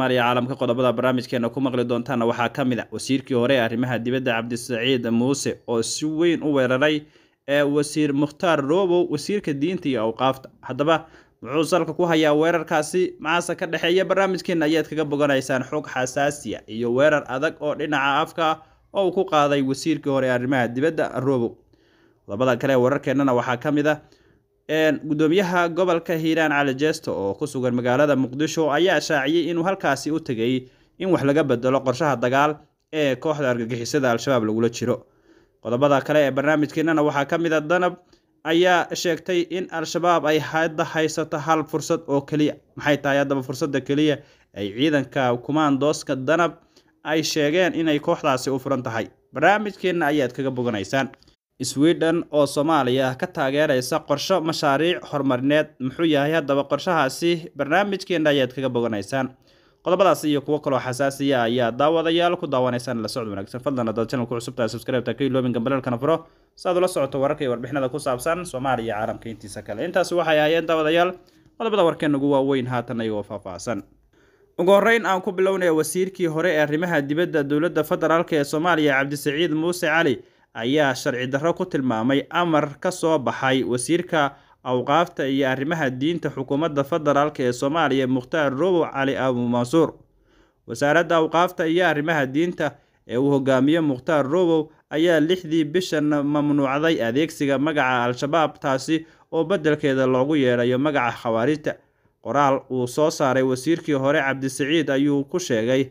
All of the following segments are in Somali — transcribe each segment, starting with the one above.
soomaaliya caalamka qodobada barnaamijkeena ku maqli doontaana waxaa ka mid a ah wasiirkii hore ee arrimaha dibadda cabdisaciid muuse oo si weyn u weeraray ee wasiir mukhtaar roobow wasiirka diinta iyo awqaafta haddaba muxuu salka ku hayaa weerarkaasi macaase ka dhexeeya barnaamijkeenna ayaad kaga boganaysaan xog xasaasiya iyo weerar adag oo dhinaca afka oo uu ku qaaday wasiirkii hore arrimaha dibadda roobow qodobada kale weerarkeennana waxaa ka mid a ah guddoomiyaha gobolka hiiraan cali jeesto oo ku sugan magaalada muqdisho ayaa shaaciyey inuu halkaasi u tegay in wax laga bedelo qorshaha dagaal ee kooxda argagixisada al-shabaab lagula jiro qodobada kale ee barnaamijkeennana waxaa ka mid a ah danab ayaa sheegtay in al-shabaab ay hadda haysato hal fursad oo keliya maxay tahay haddaba fursadda keliya ay ciidanka kumaandooska danab ay sheegeen inay kooxdaasi u furan tahay barnaamijkeenna ayaad kaga boganaysaan Sweden oo Soomaaliya ka taageeraysa qorsho mashaariic horumarineed muxuu yahay haddaba qorshahaasi barnaamijkeenna ayaad kaga boganaysaan qodobadaas iyo kuwo kaloo xasaasiya ayaa daawadayaal ku daawanaysaan la socod wanaagsan fadlan haddaad channelku cusub tahay subscribe-ta ka furo si aad ula socoto wararka iyo warbixinada ku saabsan Soomaaliya caalamka intiisa kale intaasi waxay ahaayeen daawadayaal qodobada warkeen ugu waaweyn haatan ayagoo faahfaahsan ugu horreyn aan ku bilownaya wasiirkii hore ee arrimaha dibadda dowladda federaalk ee Soomaaliya Cabdisaciid Muuse Cali ayaa sharci darro ku tilmaamay amar ka soo baxay wasiirka awqaafta iyo arrimaha diinta xukuumadda federaalk ee soomaaliya mukhtaar robow cali abu mansuur wasaaradda awqaafta iyo arrimaha diinta ee uu hogaamiyo mukhtaar robow ayaa lixdii bishan mamnuucday adeegsiga magaca al-shabaab taasi oo beddelkeeda loogu yeedhayo magaca khawaarijta qoraal uu soo saaray wasiirkii hore cabdisaciid ayuu ku sheegay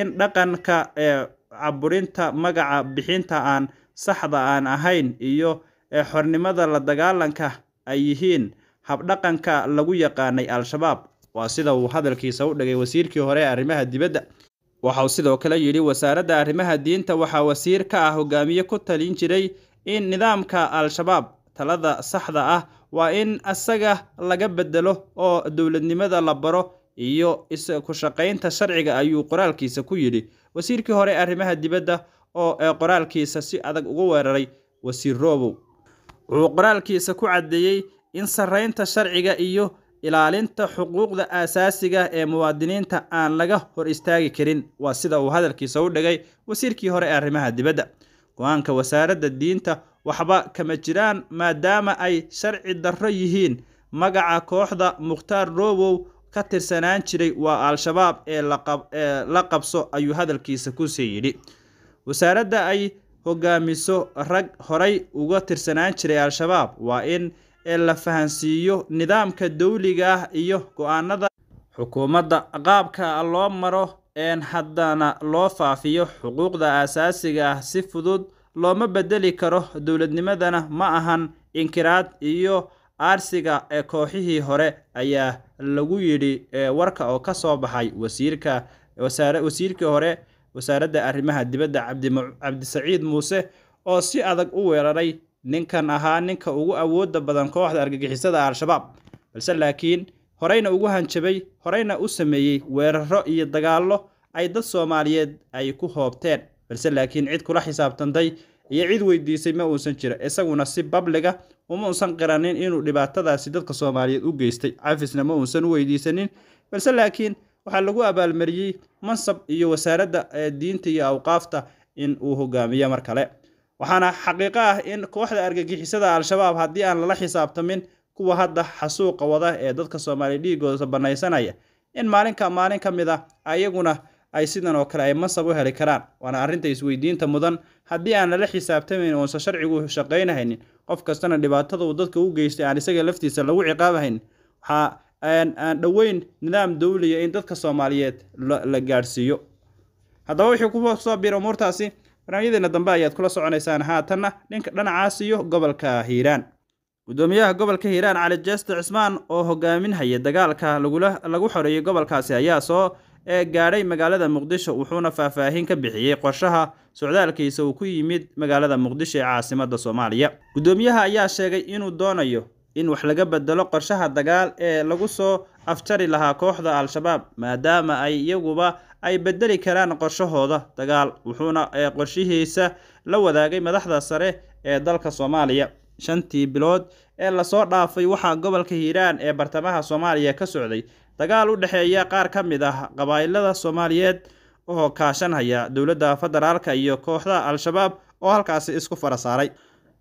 in dhaqanka ee caburinta magaca bixinta aan saxda aan ahayn iyo ee xornimada la dagaalanka ay yihiin habdhaqanka lagu yaqaanay Al-shabaab waa sida uu hadalkiisa u dhigay wasiirkii hore ee arrimaha dibadda waxa uu sidoo kale yidhi wasaaradda arrimaha diinta waxaa wasiir ka ah hogaamiye ku talin jiray in nidaamka al-shabaab talada saxda ah waa in isaga laga bedelo oo dowladnimada la baro iyo isku shaqaynta sharciga ayuu qoraalkiisa ku yidhi wasiirkii hore arrimaha dibadda oo ee qoraalkiisa si adag ugu weeraray wasiirroobow wuxuu qoraalkiisa ku caddeeyey in sarraynta sharciga iyo ilaalinta xuquuqda aasaasiga ee muwaadiniinta aan laga hor istaagi karin waa sida uu hadalkiisa u dhigay wasiirkii hore ee arrimaha dibadda go-aanka wasaaradda diinta waxba kama jiraan maadaama ay sharci darro yihiin magaca kooxda mukhtaar roobow ka tirsanaan jiray waa al-shabaab ee la qabso ayuu hadalkiisa ku sii yidhi wasaaradda ay hogaamiso rag horay uga tirsanaan jiray al-shabaab waa in la fahansiiyo nidaamka dawliga ah iyo go'aanada aanada xukuumadda qaabka loo maro een haddana loo faafiyo xuquuqda aasaasiga ah si fudud looma beddeli karo dowladnimadana ma ahan inkiraad iyo aarsiga ee kooxihii hore ayaa lagu yidhi ee warka oo ka soo baxay wasiirka wasiirkii hore wasaaradda arrimaha dibadda cabdisaciid muuse oo si adag u weeraray ninkan ahaa ninka ugu awoodda badan kooxda argagixisada al-shabaab balse laakiin horayna ugu hanjabay horayna u sameeyey weeraro iyo dagaallo ay dad soomaaliyeed ay ku hoobteen balse laakiin cid kula xisaabtantay iyo cid weydiisay ma uusan jira isaguna si babliga uma uusan qiranin inuu dhibaatadaasi dadka soomaaliyeed u geystay cafisna ma uusan u weydiisanin balse laakiin waxaa lagu abaalmariyey mansab iyo wasaaradda diinta iyo awqaafta in uu hogaamiyo mar kale waxaana xaqiiqo ah in kooxda argagixisada al-shabaab haddii aan lala xisaabtamin kuwa hadda xasuuqa wada ee dadka soomaali dhiigooda banaysanaya in maalinka maalin ka mid a ah ayaguna ay sidan oo kale ay mansab u heli karaan waana arrinta isweydiinta mudan haddii aan lala xisaabtamayn oonse sharcigu shaqaynahaynin qof kastana dhibaatada uu dadka u geystay aan isaga laftiisa lagu ciqaabahaynin waxaa aan dhoweyn nidaam dowliya in dadka soomaaliyeed la gaadhsiiyo haddaba wixii ku soo biira umuurtaasi barnaamijyadeena dambe ayaad kula soconaysaan haatanna dhinka dhanacaas iyo gobolka hiiraan gudoomiyaha gobolka hiiraan cali jeeste cismaan oo hogaaminhaya dagaalka lagu xoreeyey gobolkaasi ayaa soo e, gaadhay magaalada muqdisho wuxuuna faahfaahin ka bixiyey qorshaha socdaalkiisa uu ku yimid magaalada muqdisho ee caasimada soomaaliya gudoomiyaha ayaa sheegay inuu doonayo in wax laga bedelo qorshaha dagaal ee lagu soo afjari lahaa kooxda al-shabaab maadaama ay iyaguba ay bedeli karaan qorshahooda dagaal wuxuuna qorshihiisa la wadaagay madaxda sare ee dalka soomaaliya shantii bilood ee lasoo dhaafay waxaa gobolka hiiraan ee bartamaha soomaaliya ka socday dagaal u dhexeeya qaar ka mid ah qabaa'ilada soomaaliyeed oo kaashanhaya dowladda federaalka iyo kooxda al-shabaab oo halkaasi isku fara saaray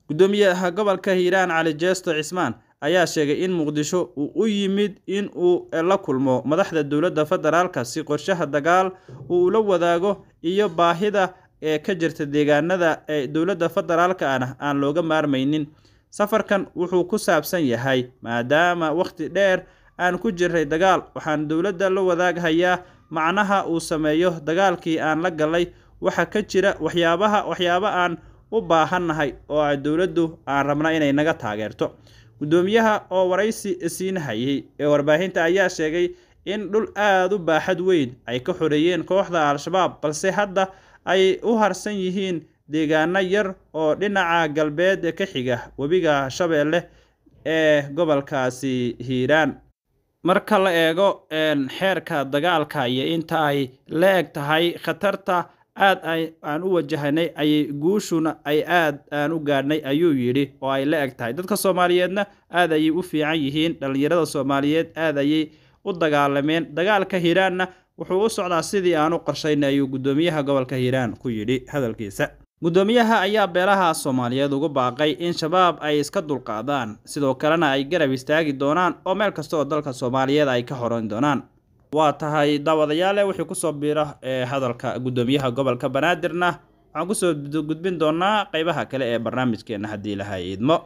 gudoomiyaha gobolka hiiraan cali jeesto cismaan ayaa sheegay in muqdisho uu u yimid in uu la kulmo madaxda dowladda federaalka si qorshaha dagaal uu ula wadaago iyo baahida ee ka jirta deegaanada ee dowladda federaalka ana aan looga maarmaynin safarkan wuxuu ku saabsan yahay maadaama wakhti dheer aan ku jirray dagaal waxaan dowladda la wadaaghayaa macnaha uu sameeyo dagaalkii aan la galay waxa ka jira waxyaabaha waxyaaba aan u baahannahay oo dowladdu aan rabna inay naga taageerto gudoomiyaha oo waraysi siin ee warbaahinta ayaa sheegay in dhul aad u baaxad weyn ay ka xoreeyeen kooxda al-shabaab balse hadda ay u harsan yihiin deegaano yar oo dhinaca galbeed ka xiga webiga shabeelle ee gobolkaasi hiiraan marka la eego xeerka dagaalka iyo inta ay la eg tahay khatarta aad aan u wajahanay ayay guushuna ay aad aan u gaadhnay ayuu yidhi oo ay la eg tahay dadka soomaaliyeedna aad ayay u fiican yihiin dhallinyarada soomaaliyeed aad ayay u dagaalameen dagaalka hiiraanna wuxuu u socdaa sidii aanu qorshaynay ayuu guddoomiyaha gobolka hiiraan ku yidhi hadalkiisa guddoomiyaha ayaa beelaha soomaaliyeed ugu baaqay in shabaab ay iska dulqaadaan sidoo kalena ay garab istaagi doonaan oo meel kasta oo dalka soomaaliyeed ay ka horan doonaan waa tahay daawadayaale eh, wixii kusoo biira ee eh, hadalka guddoomiyaha gobolka banaadirna waxaan kusoo gudbin doonaa qaybaha kale ee barnaamijkeenna haddii laha iidmo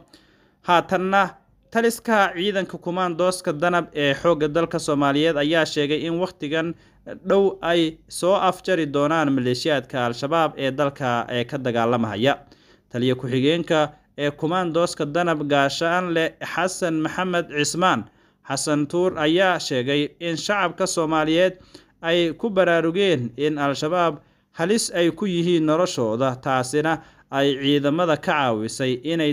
haatanna taliska ciidanka kumaandooska danab ee xoogga dalka soomaaliyeed ayaa sheegay in wakhtigan eh, dhow ay soo afjari doonaan maleeshiyaadka al-shabaab ee dalka ee ka dagaalamahaya taliya ku-xigeenka ee kumaandooska danab gaashaan leh xasan maxamed cismaan xasan tuur ayaa sheegay in shacabka soomaaliyeed ay ku baraarugeen in al-shabaab halis ay ku yihiin noloshooda taasina ay ciidamada ka caawisay inay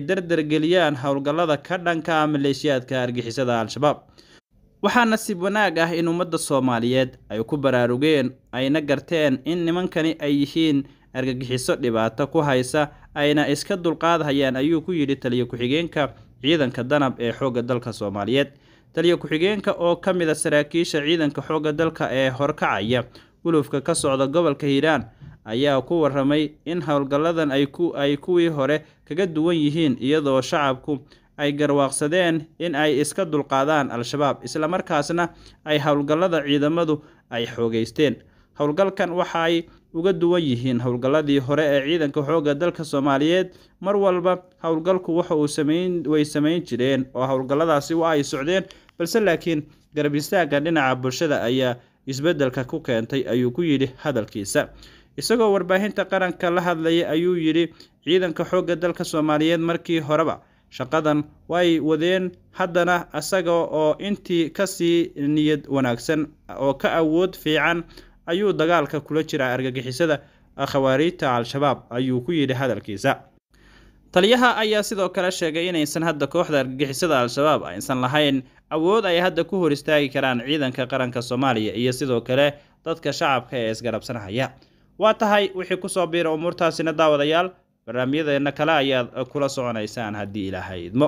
geliyaan howlgallada ka dhanka maleeshiyaadka argixisada al-shabaab waxaa nasiib wanaag ah in ummadda soomaaliyeed ay ku baraarugeen ayna garteen in nimankani ay yihiin argagixiso dhibaato ku haysa ayna iska dulqaadhayaan ayuu ku yidhi taliyo ku-xigeenka ciidanka danab ee xoogga dalka soomaaliyeed taliya ku-xigeenka oo ka mid a saraakiisha ciidanka xoogga dalka ee horkacaya gulufka ka socda gobolka hiiraan ayaa ku waramay in howlgalladan ay kuwii hore kaga duwan yihiin iyadoo shacabku ay garwaaqsadeen in ay iska dulqaadaan al-shabaab isla markaasna ay howlgallada ciidamadu ay xoogaysteen howlgalkan waxaay uga duwan yihiin howlgalladii hore ee ciidanka xoogga dalka soomaaliyeed mar walba howlgalku waxa uu sameyn way samayn jireen oo howlgalladaasi wa ay socdeen balse laakiin garab istaagga dhinaca bulshada ayaa isbeddelka ku keentay ayuu ku yidhi hadalkiisa isagoo warbaahinta qaranka la hadlaya ayuu yidhi ciidanka xoogga dalka soomaaliyeed markii horeba shaqadan way wadeen haddana asaga oo intii ka sii niyad wanaagsan oo ka awood fiican ayuu dagaalka kula jiraa argagixisada khawaariijta al-shabaab ayuu ku yidhi hadalkiisa taliyaha ayaa sidoo kale sheegay inaysan hadda kooxda argagixisada al-shabaab aysan lahayn awood ay hadda ku hor istaagi karaan ciidanka qaranka soomaaliya iyo sidoo kale dadka shacabka ee isgarabsanhaya waa tahay wixii ku soo biira umuurtaasina daawadayaal barnaamijyadeena kale ayaad kula soconaysaan haddii ilaaha idmo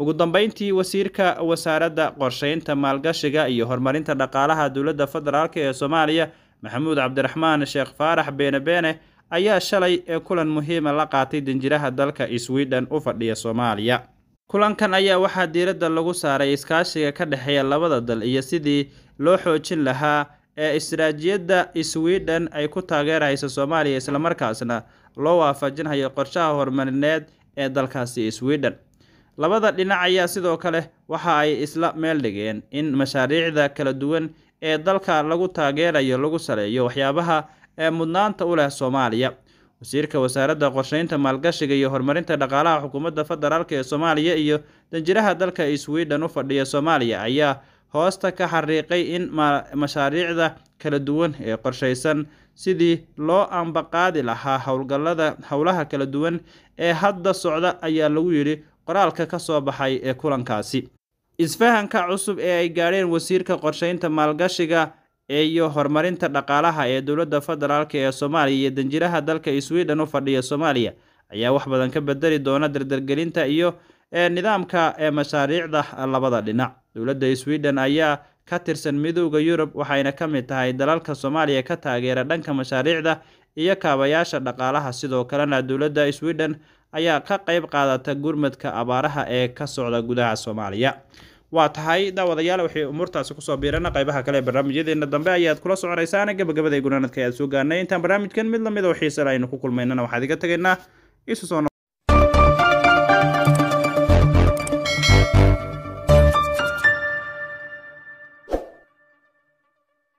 ugu dambayntii wasiirka wasaaradda qorshaynta maalgashiga iyo horumarinta dhaqaalaha dowladda federaalk ee soomaaliya maxamuud cabdiraxmaan sheekh faarax beene beene ayaa shalay ee kulan muhiima la qaatay dinjiraha dalka swiden u fadhiya soomaaliya kulankan ayaa waxaa diiradda lagu saaray iskaashiga ka dhexeeya labada dal iyo sidii loo xoojin lahaa ee istaraatijiyadda swiden ay ku taageerayso soomaaliya islamarkaasna loo waafajinhayo qorshaha horumarineed ee dalkaasi swiden labada dhinac ayaa sidoo kale waxa ay isla meel dhigeen in mashaariicda kala duwan ee dalka lagu taageerayo lagu saleeyo waxyaabaha ee mudnaanta u leh soomaaliya wasiirka wasaaradda qorsheynta maalgashiga iyo horumarinta dhaqaalaha xukuumadda federaalk ee soomaaliya iyo danjiraha dalka sweden u fadhiya soomaaliya ayaa hoosta ka xariiqay in mashaariicda kala duwan ee qorshaysan sidii loo ambaqaadi lahaa howlgallada howlaha kala duwan ee hadda socda ayaa lagu yidhi qoraalka ka soo baxay ee kulankaasi Isfahanka cusub ee ay gaadheen Wasiirka Qorshaynta Maalgashiga iyo Horumarinta Dhaqaalaha ee Dowladda Federaalk ee Soomaaliya iyo Danjiraha dalka swiden u fadhiya Soomaaliya ayaa wax badan ka bedeli doona dardargelinta iyo nidaamka ee mashaariicda labada dhinac. Dowladda swiden ayaa ka tirsan Midowda Yurub waxayna ka mid tahay dalalka Soomaaliya ka taageera dhanka mashaariicda iyo kaabayaasha dhaqaalaha sidoo kalena dowladda swiden ayaa ka qayb qaadata gurmadka abaaraha ee ka socda gudaha soomaaliya waa tahay daawadayaal waxay umuurtaasi kusoo biirana qaybaha kale ee barnaamijyadeena dambe ayaad kula soconaysaan gabagabada ee gunaanadka ayaad soo gaarnay intaan barnaamijkan mid lamid oo ah, xiisala aynu ku kulmaynana waxaad iga tegaynaa isu soo